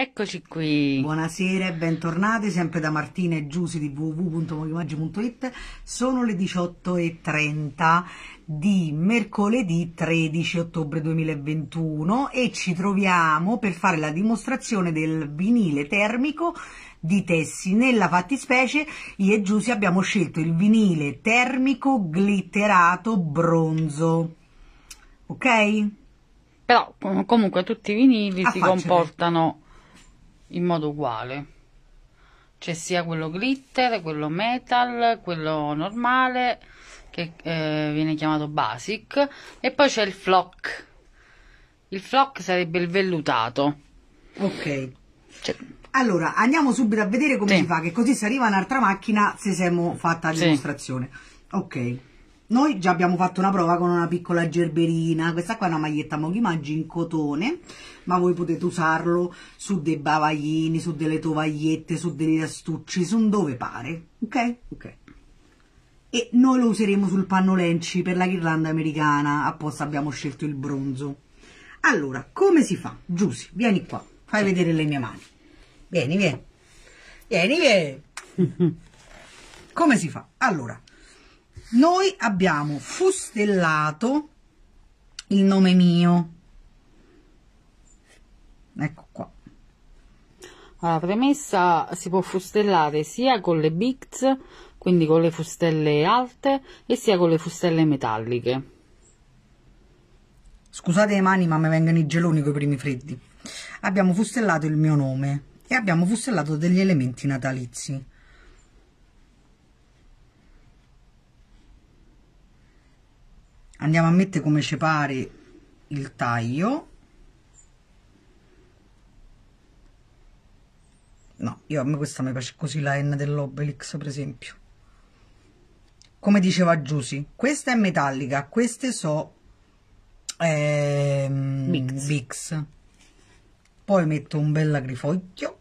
Eccoci qui. Buonasera e bentornati sempre da Martina e Giusi di www.movimaggi.it. Sono le 18.30 di mercoledì 13 ottobre 2021 e ci troviamo per fare la dimostrazione del vinile termico di tessi. Nella fattispecie io e Giusi abbiamo scelto il vinile termico glitterato bronzo. Ok? Però comunque tutti i vinili Affacciate. si eh. comportano in modo uguale c'è sia quello glitter quello metal quello normale che eh, viene chiamato basic e poi c'è il flock il flock sarebbe il vellutato ok cioè, allora andiamo subito a vedere come sì. si fa che così se arriva un'altra macchina se siamo fatta la dimostrazione sì. ok noi già abbiamo fatto una prova con una piccola gerberina, questa qua è una maglietta Maggi in cotone, ma voi potete usarlo su dei bavaglini, su delle tovagliette, su degli astucci, su dove pare, ok? Ok. E noi lo useremo sul panno lenci per la ghirlanda americana, apposta abbiamo scelto il bronzo. Allora, come si fa? Giussi, vieni qua, fai vedere le mie mani. Vieni, vieni. Vieni, vieni. come si fa? Allora, noi abbiamo fustellato il nome mio ecco qua allora, premessa si può fustellare sia con le bigs quindi con le fustelle alte e sia con le fustelle metalliche scusate le mani ma mi vengono i geloni con i primi freddi abbiamo fustellato il mio nome e abbiamo fustellato degli elementi natalizi andiamo a mettere come ci pare il taglio no, io a me questa mi piace così la N dell'Obelix per esempio come diceva Giusy questa è metallica, queste so ehm, Mix. Mix poi metto un bel agrifoglio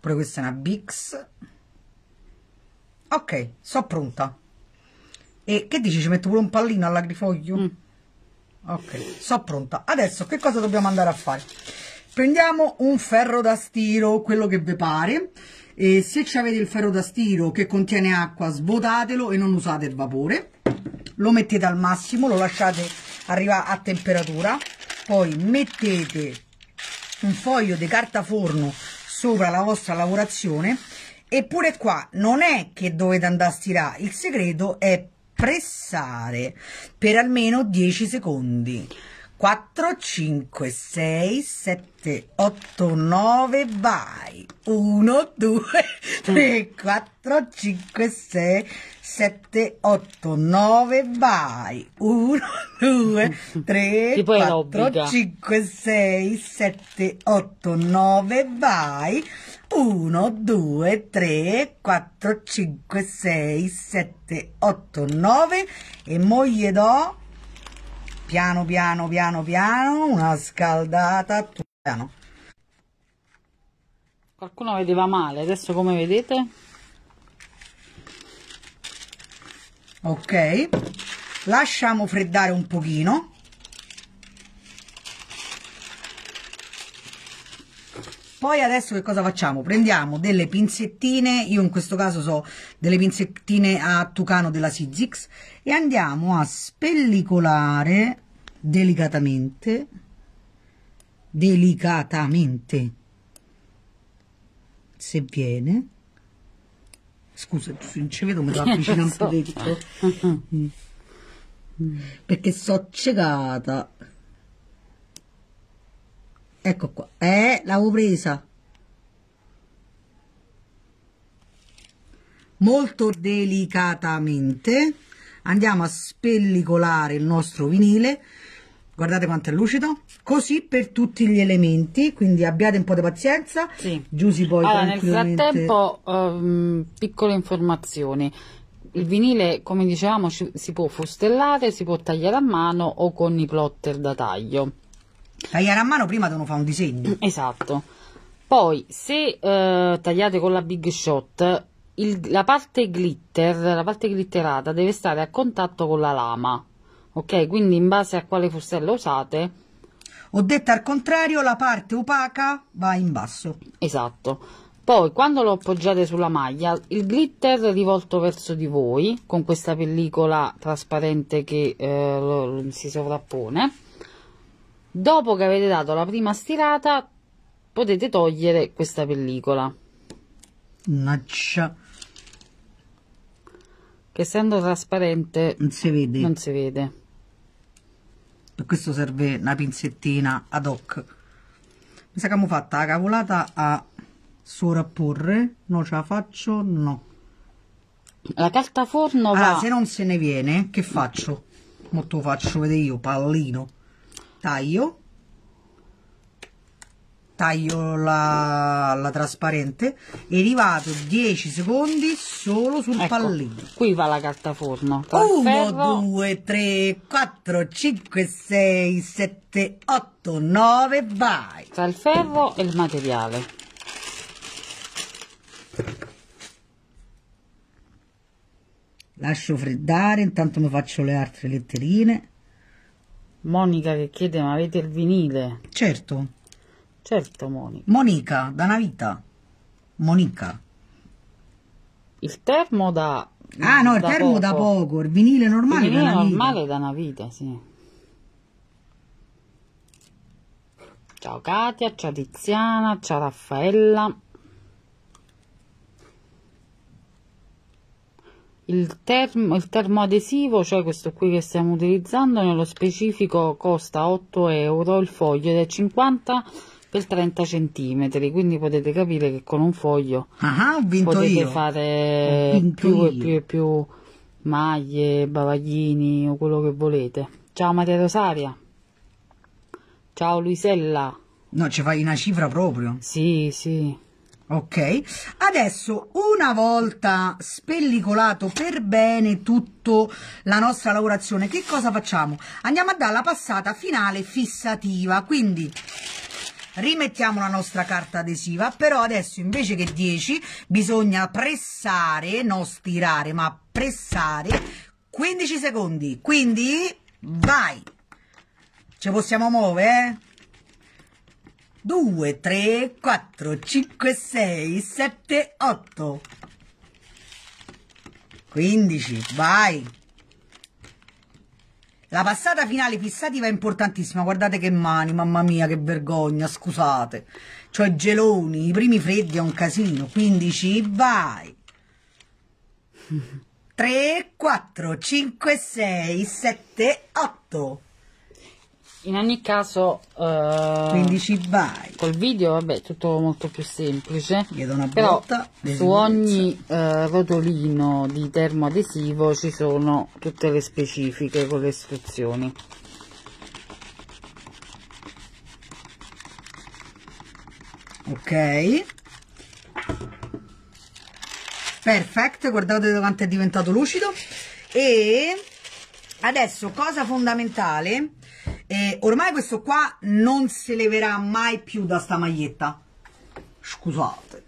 pure questa è una Bix ok, so pronta e che dici? Ci metto pure un pallino all'agrifoglio? Mm. Ok, sono pronta. Adesso che cosa dobbiamo andare a fare? Prendiamo un ferro da stiro, quello che vi pare. E se avete il ferro da stiro che contiene acqua, svuotatelo e non usate il vapore. Lo mettete al massimo, lo lasciate arrivare a temperatura. Poi mettete un foglio di carta forno sopra la vostra lavorazione eppure qua non è che dovete andare a stirare il segreto è pressare per almeno 10 secondi. 4, 5, 6, 7, 8, 9, vai. 1, 2, 3, 4, 5, 6, 7, 8, 9, vai. 1, 2, 3, 4, 5, 6, 7, 8, 9, vai. 1, 2, 3, 4, 5, 6, 7, 8, 9 e moglie do piano piano piano piano una scaldata piano. Qualcuno vedeva male, adesso come vedete? Ok, lasciamo freddare un pochino Poi adesso che cosa facciamo? Prendiamo delle pinzettine, io in questo caso so delle pinzettine a tucano della Sizzix e andiamo a spellicolare delicatamente, delicatamente, se viene, scusa, non ci vedo, mi devo avvicinare un pochetto, mm. perché so ciecata ecco qua eh l'avevo presa molto delicatamente andiamo a spellicolare il nostro vinile guardate quanto è lucido così per tutti gli elementi quindi abbiate un po' di pazienza sì. Giusy poi allora, tranquillamente... nel frattempo um, piccole informazioni il vinile come dicevamo si può fustellare si può tagliare a mano o con i plotter da taglio Tagliare a mano prima devono fare un disegno. Esatto. Poi, se eh, tagliate con la Big Shot, il, la parte glitter, la parte glitterata deve stare a contatto con la lama. Ok, quindi in base a quale fustella usate. Ho detto al contrario, la parte opaca va in basso. Esatto. Poi, quando lo appoggiate sulla maglia, il glitter è rivolto verso di voi, con questa pellicola trasparente che eh, si sovrappone, dopo che avete dato la prima stirata potete togliere questa pellicola Naccia. che essendo trasparente non si vede non si vede per questo serve una pinzettina ad hoc mi sa che abbiamo fatto la cavolata a sovrapporre no ce la faccio no la carta forno allora, va... se non se ne viene che faccio? molto faccio vedere io pallino taglio taglio la, la trasparente e rivato 10 secondi solo sul ecco, pallino qui va la carta forno 1 2 3 4 5 6 7 8 9 vai tra il ferro e il materiale lascio freddare intanto mi faccio le altre letterine Monica che chiede ma avete il vinile? Certo. Certo Monica. Monica, da una vita. Monica. Il termo da... Ah no, il da termo poco. da poco, il vinile normale il vinile da normale da una vita, sì. Ciao Katia, ciao Tiziana, ciao Raffaella. il, termo, il termoadesivo, cioè questo qui che stiamo utilizzando, nello specifico costa 8 euro il foglio ed è 50 per 30 centimetri, quindi potete capire che con un foglio ah, ah potete io. fare più io. e più e più maglie, bavaglini o quello che volete. Ciao Maria Rosaria, ciao Luisella. No, ci fai una cifra proprio? Sì, sì ok adesso una volta spellicolato per bene tutto la nostra lavorazione che cosa facciamo andiamo a dare la passata finale fissativa quindi rimettiamo la nostra carta adesiva però adesso invece che 10 bisogna pressare non stirare ma pressare 15 secondi quindi vai ci possiamo muovere eh? 2, 3, 4, 5, 6, 7, 8. 15, vai. La passata finale fissativa è importantissima, guardate che mani, mamma mia, che vergogna, scusate. Cioè geloni, i primi freddi è un casino, 15, vai. 3, 4, 5, 6, 7, 8 in ogni caso eh, quindi vai col video vabbè tutto molto più semplice però su ogni eh, rotolino di termoadesivo ci sono tutte le specifiche con le istruzioni ok perfetto guardate quanto è diventato lucido e adesso cosa fondamentale e ormai questo qua non si leverà mai più da sta maglietta scusate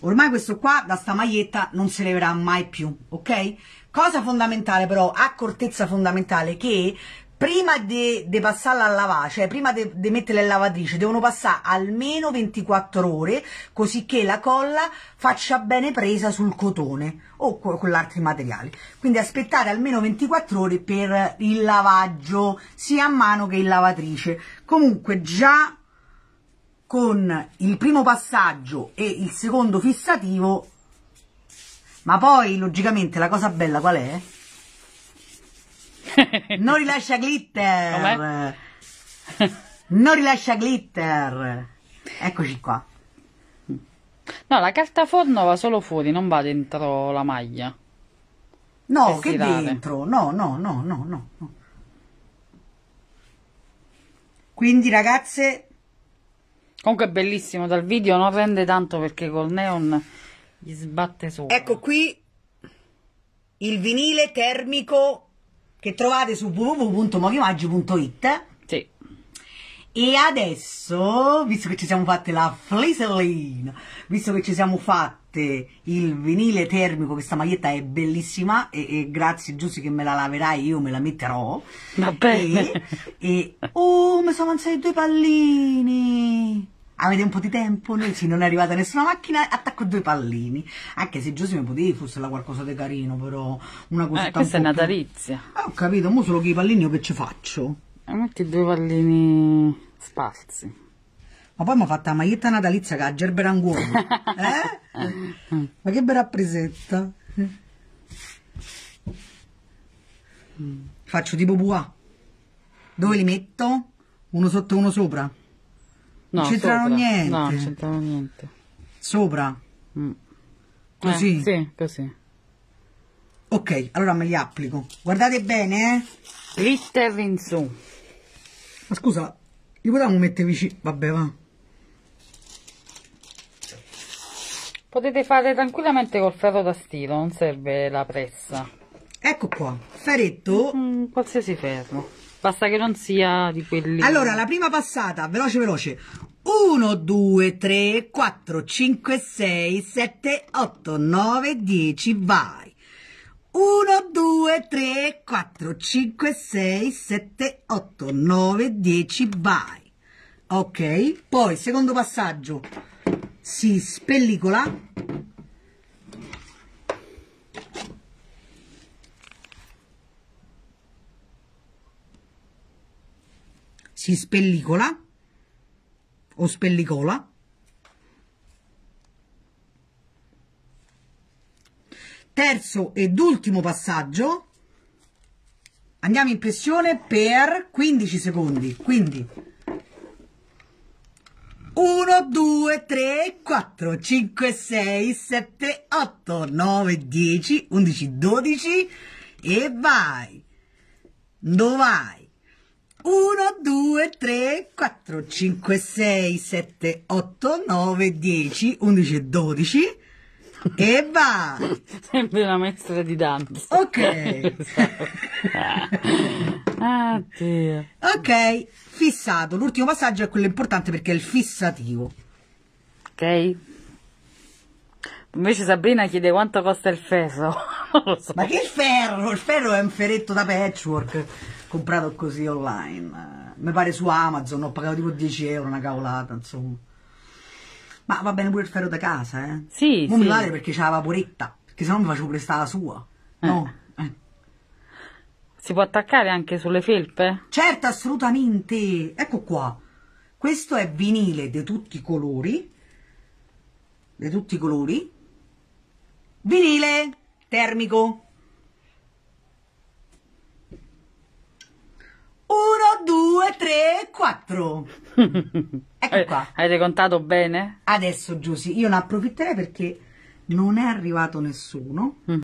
ormai questo qua da sta maglietta non si leverà mai più ok cosa fondamentale però accortezza fondamentale che prima di passarla a lavare, cioè prima di metterla in lavatrice, devono passare almeno 24 ore così che la colla faccia bene presa sul cotone o co con altri materiali. Quindi aspettare almeno 24 ore per il lavaggio, sia a mano che in lavatrice. Comunque già con il primo passaggio e il secondo fissativo, ma poi logicamente la cosa bella qual è? non rilascia glitter. non rilascia glitter. Eccoci qua. No, la carta forno va solo fuori, non va dentro la maglia. No, che dentro? No, no, no, no, no. Quindi ragazze... Comunque è bellissimo, dal video non rende tanto perché col neon gli sbatte sopra. Ecco qui il vinile termico che trovate su www.morimaggi.it. Sì. E adesso, visto che ci siamo fatte la fliseline, visto che ci siamo fatte il vinile termico, questa maglietta è bellissima e, e grazie Giussi che me la laverai, io me la metterò. Va bene. E, e oh, mi sono avanzati due pallini! Avete un po' di tempo? Noi se non è arrivata nessuna macchina, attacco due pallini. Anche se Giuseppe potevi fosse là qualcosa di carino, però una cosa eh, questa è natalizia. Più... Ah, ho capito, mo solo che i pallini io che ci faccio? E eh, metti due pallini sparsi. Ma poi mi ha fatto la maglietta natalizia che ha gerberanguolo. eh? Ma che bella presetta. Faccio tipo buà. Dove li metto? Uno sotto e uno sopra. No, non c'entrano niente. No, non c'entrano niente. Sopra. Mm. Così? Eh, sì, così. Ok, allora me li applico. Guardate bene, eh. Glitter in su. Ma scusa, li potevamo mettere vicino? Vabbè, va. Potete fare tranquillamente col ferro da stiro, non serve la pressa. Ecco qua, ferretto. Mm, qualsiasi ferro. Basta che non sia di quelli. Allora, la prima passata, veloce, veloce. 1, 2, 3, 4, 5, 6, 7, 8, 9, 10, vai. 1, 2, 3, 4, 5, 6, 7, 8, 9, 10, vai. Ok, poi secondo passaggio si spellicola si spellicola o spellicola terzo ed ultimo passaggio andiamo in pressione per 15 secondi quindi 1 2 3 4 5 6 7 8 9 10 11 12 e vai Dove vai? 1, 2, 3, 4, 5, 6, 7, 8, 9, 10, 11, 12. E va! Sempre una maestra di danza. Ok. ah, Ok, fissato. L'ultimo passaggio è quello importante perché è il fissativo. Ok. Invece Sabrina chiede quanto costa il ferro. lo so. Ma che ferro? Il ferro è un ferretto da patchwork comprato così online. Mi pare su Amazon, ho pagato tipo 10 euro, una cavolata, insomma. Ma va bene pure il ferro da casa, eh? Sì, non sì. mi vale perché c'è la vaporetta, perché sennò mi facevo prestare la sua. Eh. No? Eh. Si può attaccare anche sulle felpe? Certo, assolutamente. Ecco qua. Questo è vinile di tutti i colori. Di tutti i colori. Vinile termico. 1, 2, 3, 4. Ecco qua. Avete contato bene? Adesso, Giusy, io ne approfitterei perché non è arrivato nessuno. Mm.